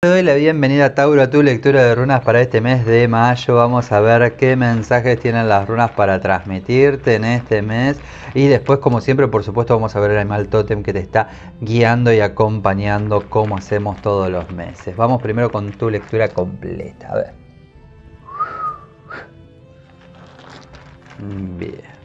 Te doy la bienvenida Tauro a tu lectura de runas para este mes de mayo. Vamos a ver qué mensajes tienen las runas para transmitirte en este mes. Y después, como siempre, por supuesto, vamos a ver el animal tótem que te está guiando y acompañando como hacemos todos los meses. Vamos primero con tu lectura completa. A ver. Bien.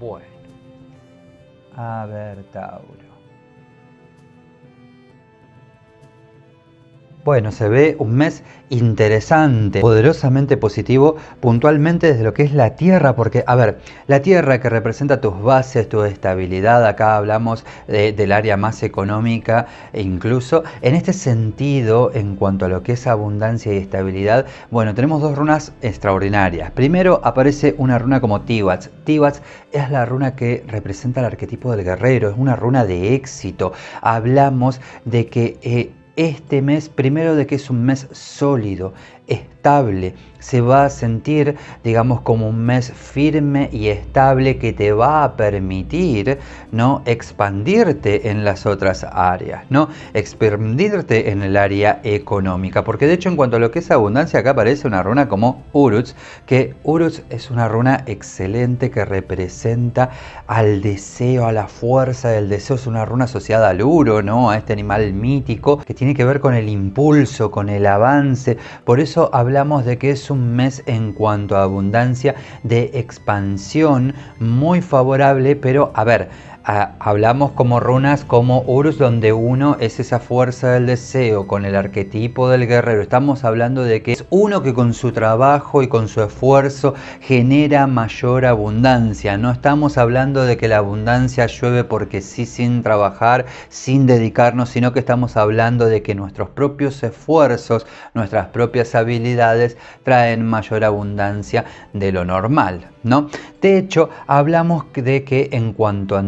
Bueno. A ver, Tauro. Bueno, se ve un mes interesante, poderosamente positivo, puntualmente desde lo que es la Tierra, porque, a ver, la Tierra que representa tus bases, tu estabilidad, acá hablamos del área más económica e incluso, en este sentido, en cuanto a lo que es abundancia y estabilidad, bueno, tenemos dos runas extraordinarias. Primero aparece una runa como Tivats. Tivats es la runa que representa el arquetipo del guerrero, es una runa de éxito. Hablamos de que... Eh, este mes, primero de que es un mes sólido, estable, se va a sentir, digamos, como un mes firme y estable que te va a permitir, ¿no? Expandirte en las otras áreas, ¿no? Expandirte en el área económica, porque de hecho en cuanto a lo que es abundancia, acá aparece una runa como Uruts, que Uruts es una runa excelente que representa al deseo, a la fuerza del deseo, es una runa asociada al Uro, ¿no? A este animal mítico que tiene que ver con el impulso, con el avance, por eso hablamos de que es un mes en cuanto a abundancia de expansión muy favorable, pero a ver, hablamos como runas como Urus, donde uno es esa fuerza del deseo, con el arquetipo del guerrero. Estamos hablando de que es uno que con su trabajo y con su esfuerzo genera mayor abundancia. No estamos hablando de que la abundancia llueve porque sí, sin trabajar, sin dedicarnos, sino que estamos hablando de que nuestros propios esfuerzos, nuestras propias habilidades traen mayor abundancia de lo normal. ¿no? De hecho, hablamos de que en cuanto a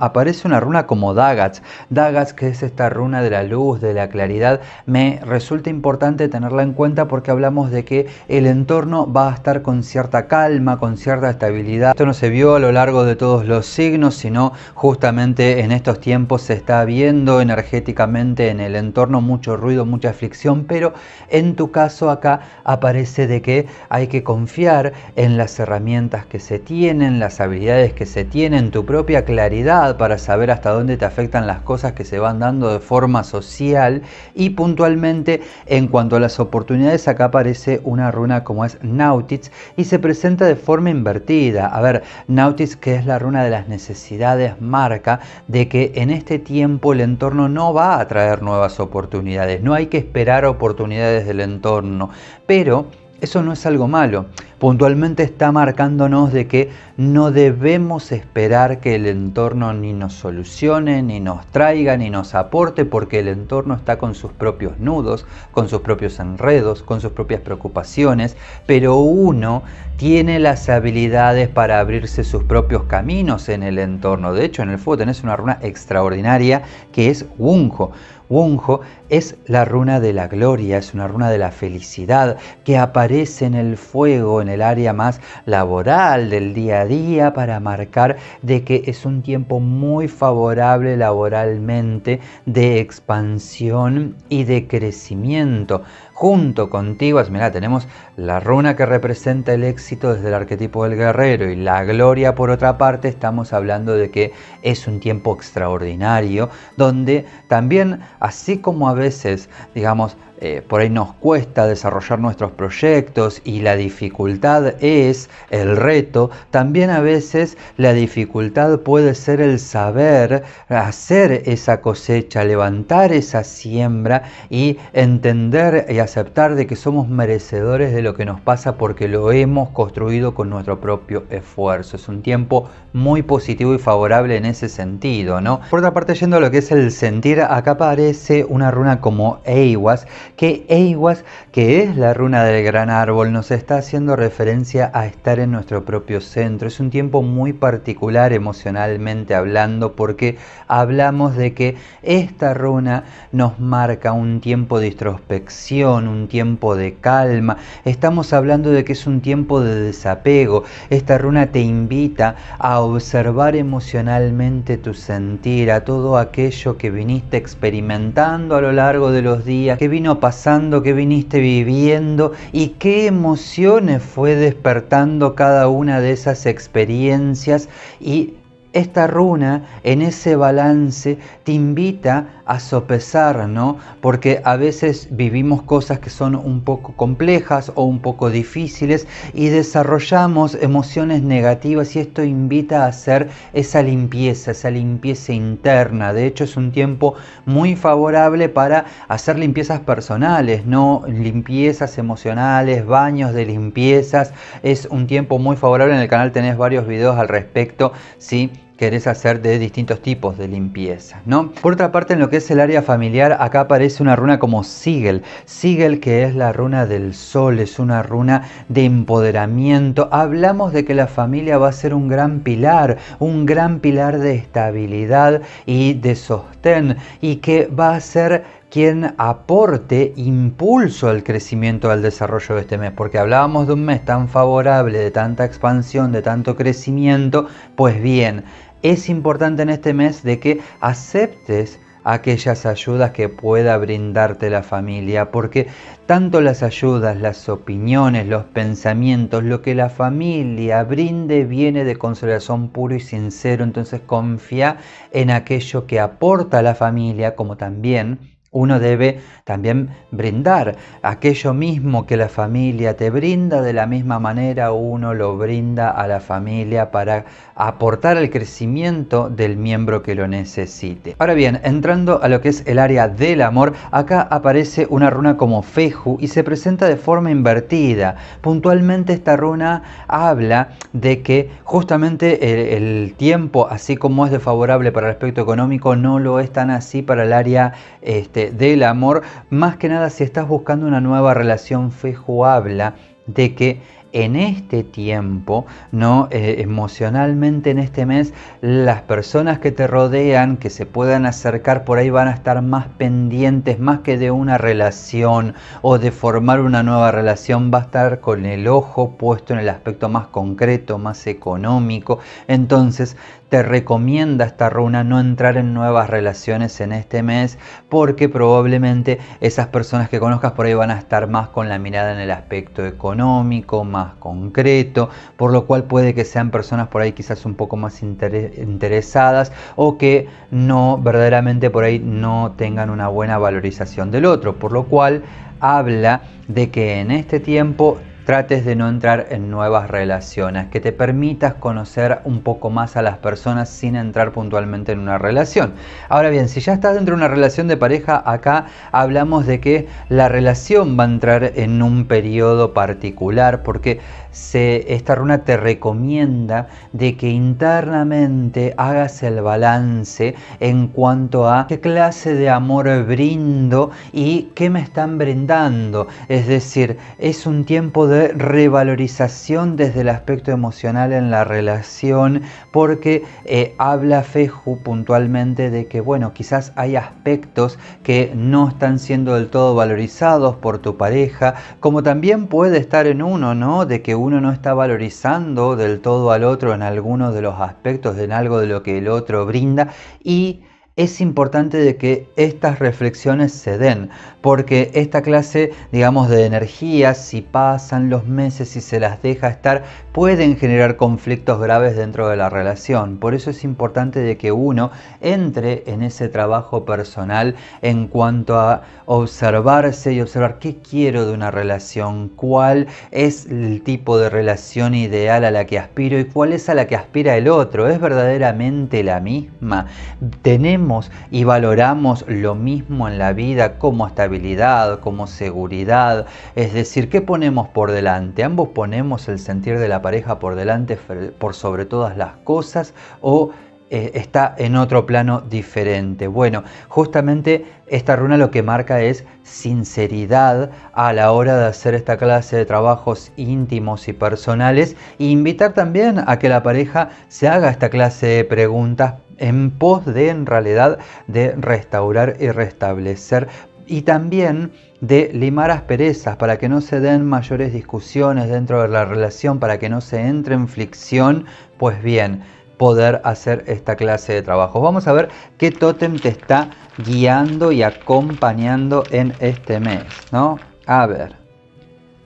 aparece una runa como Dagats Dagats que es esta runa de la luz, de la claridad, me resulta importante tenerla en cuenta porque hablamos de que el entorno va a estar con cierta calma, con cierta estabilidad. Esto no se vio a lo largo de todos los signos, sino justamente en estos tiempos se está viendo energéticamente en el entorno mucho ruido, mucha aflicción pero en tu caso acá aparece de que hay que confiar en las herramientas que se tienen, las habilidades que se tienen, tu propia claridad para saber hasta dónde te afectan las cosas que se van dando de forma social y puntualmente en cuanto a las oportunidades acá aparece una runa como es Nautitz y se presenta de forma invertida. A ver, Nautitz que es la runa de las necesidades marca de que en este tiempo el entorno no va a traer nuevas oportunidades, no hay que esperar oportunidades del entorno, pero eso no es algo malo puntualmente está marcándonos de que no debemos esperar que el entorno ni nos solucione, ni nos traiga, ni nos aporte, porque el entorno está con sus propios nudos, con sus propios enredos, con sus propias preocupaciones, pero uno tiene las habilidades para abrirse sus propios caminos en el entorno. De hecho, en el fuego tenés una runa extraordinaria que es Wunjo. Wunjo es la runa de la gloria, es una runa de la felicidad que aparece en el fuego, el área más laboral del día a día para marcar de que es un tiempo muy favorable laboralmente de expansión y de crecimiento junto contigo. mira, tenemos la runa que representa el éxito desde el arquetipo del guerrero y la gloria por otra parte. Estamos hablando de que es un tiempo extraordinario donde también, así como a veces, digamos, eh, por ahí nos cuesta desarrollar nuestros proyectos y la dificultad es el reto, también a veces la dificultad puede ser el saber hacer esa cosecha, levantar esa siembra y entender y hacer aceptar de que somos merecedores de lo que nos pasa porque lo hemos construido con nuestro propio esfuerzo. Es un tiempo muy positivo y favorable en ese sentido, ¿no? Por otra parte, yendo a lo que es el sentir, acá aparece una runa como eiguas, que Eiwas, que es la runa del gran árbol, nos está haciendo referencia a estar en nuestro propio centro. Es un tiempo muy particular emocionalmente hablando porque hablamos de que esta runa nos marca un tiempo de introspección un tiempo de calma. Estamos hablando de que es un tiempo de desapego. Esta runa te invita a observar emocionalmente tu sentir, a todo aquello que viniste experimentando a lo largo de los días, que vino pasando, que viniste viviendo y qué emociones fue despertando cada una de esas experiencias y esta runa en ese balance te invita a sopesar, ¿no? Porque a veces vivimos cosas que son un poco complejas o un poco difíciles y desarrollamos emociones negativas y esto invita a hacer esa limpieza, esa limpieza interna. De hecho, es un tiempo muy favorable para hacer limpiezas personales, ¿no? Limpiezas emocionales, baños de limpiezas. Es un tiempo muy favorable. En el canal tenés varios videos al respecto, ¿sí? querés hacer de distintos tipos de limpieza, ¿no? Por otra parte, en lo que es el área familiar, acá aparece una runa como Sigel. Sigel, que es la runa del sol, es una runa de empoderamiento. Hablamos de que la familia va a ser un gran pilar, un gran pilar de estabilidad y de sostén, y que va a ser quien aporte impulso al crecimiento, al desarrollo de este mes, porque hablábamos de un mes tan favorable, de tanta expansión, de tanto crecimiento, pues bien, es importante en este mes de que aceptes aquellas ayudas que pueda brindarte la familia, porque tanto las ayudas, las opiniones, los pensamientos, lo que la familia brinde viene de consolación puro y sincero, entonces confía en aquello que aporta la familia, como también uno debe también brindar aquello mismo que la familia te brinda, de la misma manera uno lo brinda a la familia para aportar al crecimiento del miembro que lo necesite. Ahora bien, entrando a lo que es el área del amor, acá aparece una runa como Feju y se presenta de forma invertida. Puntualmente esta runa habla de que justamente el, tiempo, así como es desfavorable para el aspecto económico, no lo es tan así para el área este, del amor, más que nada si estás buscando una nueva relación, Fejo habla de que en este tiempo, ¿no? Eh, emocionalmente en este mes, las personas que te rodean, que se puedan acercar por ahí, van a estar más pendientes, más que de una relación o de formar una nueva relación, va a estar con el ojo puesto en el aspecto más concreto, más económico. Entonces, te recomienda esta runa no entrar en nuevas relaciones en este mes porque probablemente esas personas que conozcas por ahí van a estar más con la mirada en el aspecto económico, más concreto, por lo cual puede que sean personas por ahí quizás un poco más interesadas o que no verdaderamente por ahí no tengan una buena valorización del otro, por lo cual habla de que en este tiempo trates de no entrar en nuevas relaciones, que te permitas conocer un poco más a las personas sin entrar puntualmente en una relación. Ahora bien, si ya estás dentro de una relación de pareja, acá hablamos de que la relación va a entrar en un periodo particular porque esta runa te recomienda de que internamente hagas el balance en cuanto a qué clase de amor brindo y qué me están brindando. Es decir, es un tiempo de revalorización desde el aspecto emocional en la relación porque eh, habla Feju puntualmente de que, bueno, quizás hay aspectos que no están siendo del todo valorizados por tu pareja, como también puede estar en uno, ¿no? De que uno no está valorizando del todo al otro en algunos de los aspectos, en algo de lo que el otro brinda y es importante de que estas reflexiones se den, porque esta clase, digamos, de energías, si pasan los meses y se las deja estar, pueden generar conflictos graves dentro de la relación. Por eso es importante de que uno entre en ese trabajo personal en cuanto a observarse y observar qué quiero de una relación, cuál es el tipo de relación ideal a la que aspiro y cuál es a la que aspira el otro. ¿Es verdaderamente la misma? ¿Tenemos y valoramos lo mismo en la vida como estabilidad, como seguridad. Es decir, ¿qué ponemos por delante? ¿Ambos ponemos el sentir de la pareja por delante por sobre todas las cosas o eh, está en otro plano diferente? Bueno, justamente esta runa lo que marca es sinceridad a la hora de hacer esta clase de trabajos íntimos y personales e invitar también a que la pareja se haga esta clase de preguntas en pos de, en realidad, de restaurar y restablecer y también de limar asperezas para que no se den mayores discusiones dentro de la relación, para que no se entre en fricción, pues bien, poder hacer esta clase de trabajos. Vamos a ver qué tótem te está guiando y acompañando en este mes, ¿no? A ver.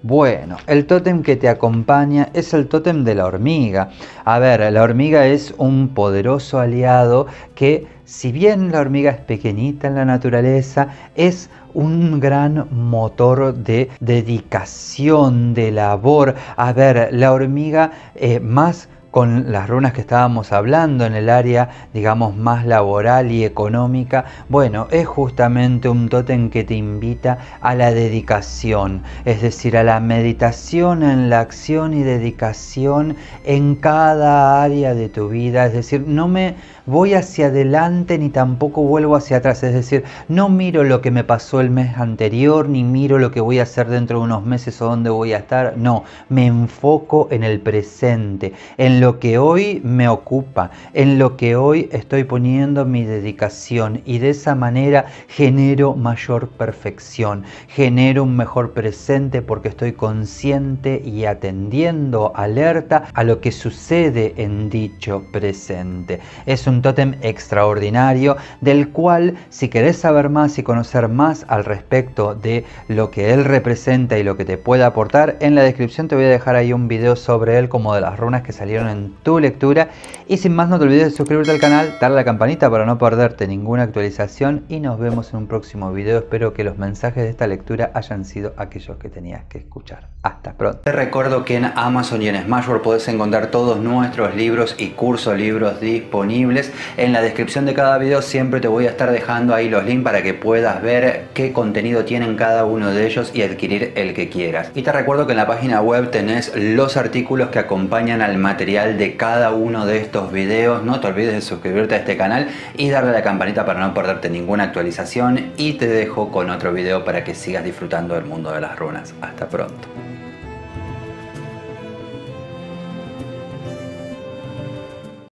Bueno, el tótem que te acompaña es el tótem de la hormiga. A ver, la hormiga es un poderoso aliado que, si bien la hormiga es pequeñita en la naturaleza, es un gran motor de dedicación, de labor. A ver, la hormiga eh, más con las runas que estábamos hablando en el área, digamos, más laboral y económica, bueno, es justamente un tótem que te invita a la dedicación, es decir, a la meditación en la acción y dedicación en cada área de tu vida, es decir, no me voy hacia adelante ni tampoco vuelvo hacia atrás, es decir, no miro lo que me pasó el mes anterior, ni miro lo que voy a hacer dentro de unos meses o dónde voy a estar, no, me enfoco en el presente, en lo que hoy me ocupa, en lo que hoy estoy poniendo mi dedicación y de esa manera genero mayor perfección, genero un mejor presente porque estoy consciente y atendiendo alerta a lo que sucede en dicho presente. Es un tótem extraordinario del cual si querés saber más y conocer más al respecto de lo que él representa y lo que te puede aportar, en la descripción te voy a dejar ahí un video sobre él como de las runas que salieron tu lectura. Y sin más, no te olvides de suscribirte al canal, darle a la campanita para no perderte ninguna actualización y nos vemos en un próximo video. Espero que los mensajes de esta lectura hayan sido aquellos que tenías que escuchar. Hasta pronto. Te recuerdo que en Amazon y en Smashword puedes encontrar todos nuestros libros y cursos libros disponibles. En la descripción de cada video siempre te voy a estar dejando ahí los links para que puedas ver qué contenido tienen cada uno de ellos y adquirir el que quieras. Y te recuerdo que en la página web tenés los artículos que acompañan al material de cada uno de estos videos. No te olvides de suscribirte a este canal y darle a la campanita para no perderte ninguna actualización. Y te dejo con otro video para que sigas disfrutando del mundo de las runas. Hasta pronto.